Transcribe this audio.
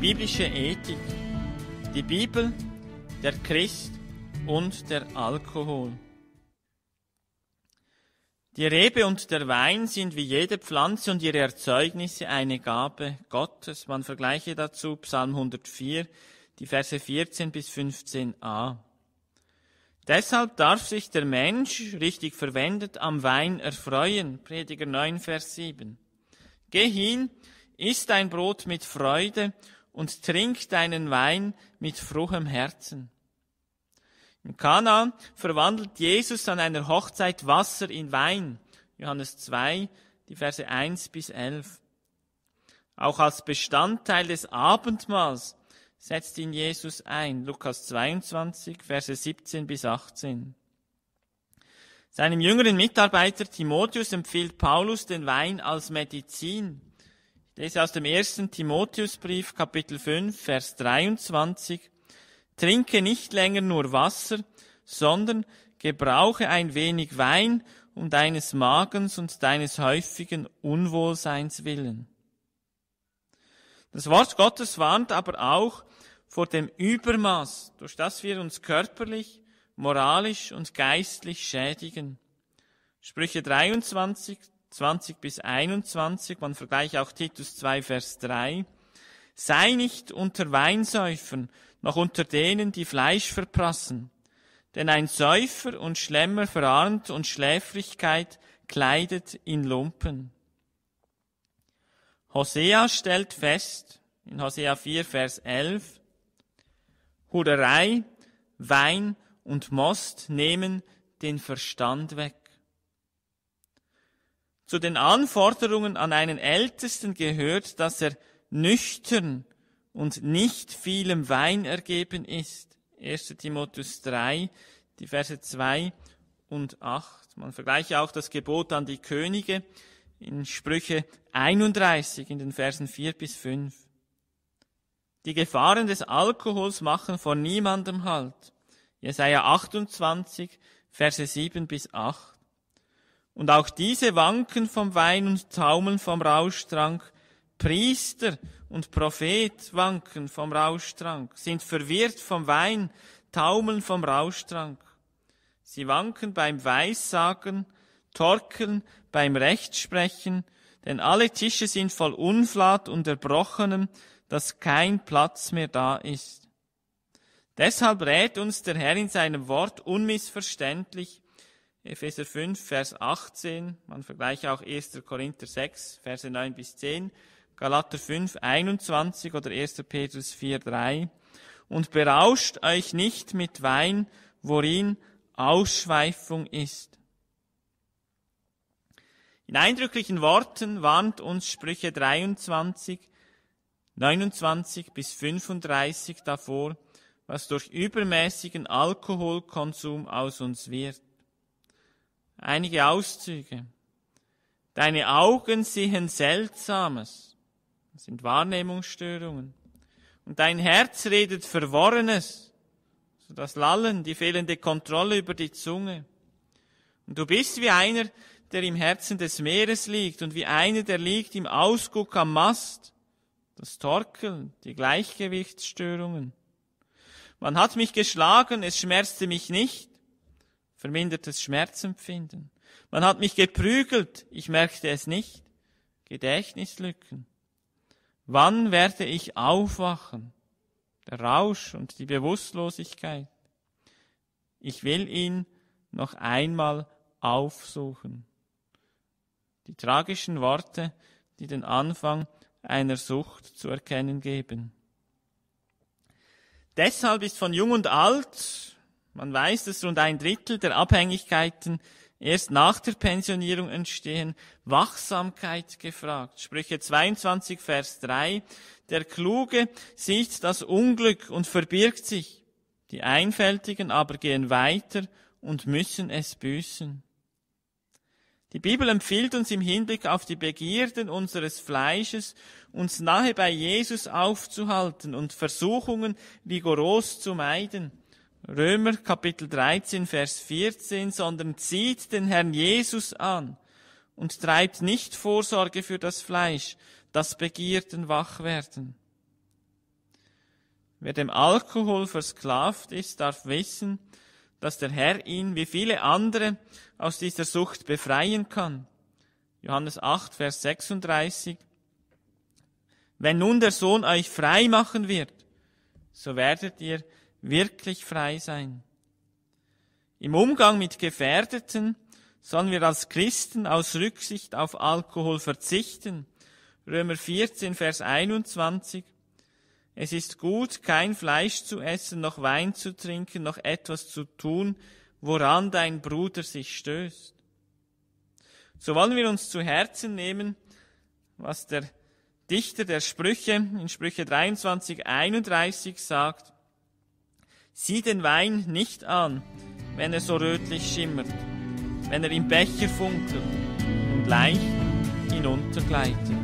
Biblische Ethik, die Bibel, der Christ und der Alkohol. Die Rebe und der Wein sind wie jede Pflanze und ihre Erzeugnisse eine Gabe Gottes. Man vergleiche dazu Psalm 104, die Verse 14 bis 15a. Deshalb darf sich der Mensch, richtig verwendet, am Wein erfreuen. Prediger 9, Vers 7. Geh hin, isst dein Brot mit Freude und trink deinen Wein mit frohem Herzen. In Kana verwandelt Jesus an einer Hochzeit Wasser in Wein. Johannes 2, die Verse 1 bis 11. Auch als Bestandteil des Abendmahls setzt ihn Jesus ein. Lukas 22, Verse 17 bis 18. Seinem jüngeren Mitarbeiter Timotheus empfiehlt Paulus den Wein als Medizin lese aus dem ersten Timotheusbrief, Kapitel 5, Vers 23. Trinke nicht länger nur Wasser, sondern gebrauche ein wenig Wein um deines Magens und deines häufigen Unwohlseins willen. Das Wort Gottes warnt aber auch vor dem Übermaß, durch das wir uns körperlich, moralisch und geistlich schädigen. Sprüche 23, 20 bis 21, man vergleicht auch Titus 2, Vers 3, sei nicht unter Weinsäufern, noch unter denen, die Fleisch verprassen. Denn ein Säufer und Schlemmer verarmt und Schläfrigkeit kleidet in Lumpen. Hosea stellt fest, in Hosea 4, Vers 11, Hurerei, Wein und Most nehmen den Verstand weg. Zu den Anforderungen an einen Ältesten gehört, dass er nüchtern und nicht vielem Wein ergeben ist. 1. Timotheus 3, die Verse 2 und 8. Man vergleiche auch das Gebot an die Könige in Sprüche 31 in den Versen 4 bis 5. Die Gefahren des Alkohols machen vor niemandem Halt. Jesaja 28, Verse 7 bis 8. Und auch diese wanken vom Wein und taumeln vom Rauschtrank. Priester und Prophet wanken vom Rauschtrank, sind verwirrt vom Wein, taumeln vom Rauschtrank. Sie wanken beim Weissagen, torkeln beim Rechtsprechen, denn alle Tische sind voll Unflat und Erbrochenem, dass kein Platz mehr da ist. Deshalb rät uns der Herr in seinem Wort unmissverständlich, Epheser 5, Vers 18, man vergleiche auch 1. Korinther 6, Verse 9 bis 10, Galater 5, 21 oder 1. Petrus 4, 3. Und berauscht euch nicht mit Wein, worin Ausschweifung ist. In eindrücklichen Worten warnt uns Sprüche 23, 29 bis 35 davor, was durch übermäßigen Alkoholkonsum aus uns wird einige Auszüge. Deine Augen sehen Seltsames. Das sind Wahrnehmungsstörungen. Und dein Herz redet Verworrenes. So das Lallen, die fehlende Kontrolle über die Zunge. Und du bist wie einer, der im Herzen des Meeres liegt und wie einer, der liegt im Ausguck am Mast. Das Torkeln, die Gleichgewichtsstörungen. Man hat mich geschlagen, es schmerzte mich nicht vermindertes Schmerzempfinden. Man hat mich geprügelt, ich merkte es nicht. Gedächtnislücken. Wann werde ich aufwachen? Der Rausch und die Bewusstlosigkeit. Ich will ihn noch einmal aufsuchen. Die tragischen Worte, die den Anfang einer Sucht zu erkennen geben. Deshalb ist von jung und alt, man weiß, dass rund ein Drittel der Abhängigkeiten erst nach der Pensionierung entstehen. Wachsamkeit gefragt. Sprüche 22, Vers 3. Der Kluge sieht das Unglück und verbirgt sich. Die Einfältigen aber gehen weiter und müssen es büßen. Die Bibel empfiehlt uns im Hinblick auf die Begierden unseres Fleisches, uns nahe bei Jesus aufzuhalten und Versuchungen rigoros zu meiden. Römer Kapitel 13, Vers 14, sondern zieht den Herrn Jesus an und treibt nicht Vorsorge für das Fleisch, das Begierden wach werden. Wer dem Alkohol versklavt ist, darf wissen, dass der Herr ihn wie viele andere aus dieser Sucht befreien kann. Johannes 8, Vers 36. Wenn nun der Sohn euch frei machen wird, so werdet ihr wirklich frei sein. Im Umgang mit Gefährdeten sollen wir als Christen aus Rücksicht auf Alkohol verzichten. Römer 14, Vers 21. Es ist gut, kein Fleisch zu essen, noch Wein zu trinken, noch etwas zu tun, woran dein Bruder sich stößt. So wollen wir uns zu Herzen nehmen, was der Dichter der Sprüche in Sprüche 23, 31 sagt. Sieh den Wein nicht an, wenn er so rötlich schimmert, wenn er im Becher funkelt und leicht hinuntergleitet.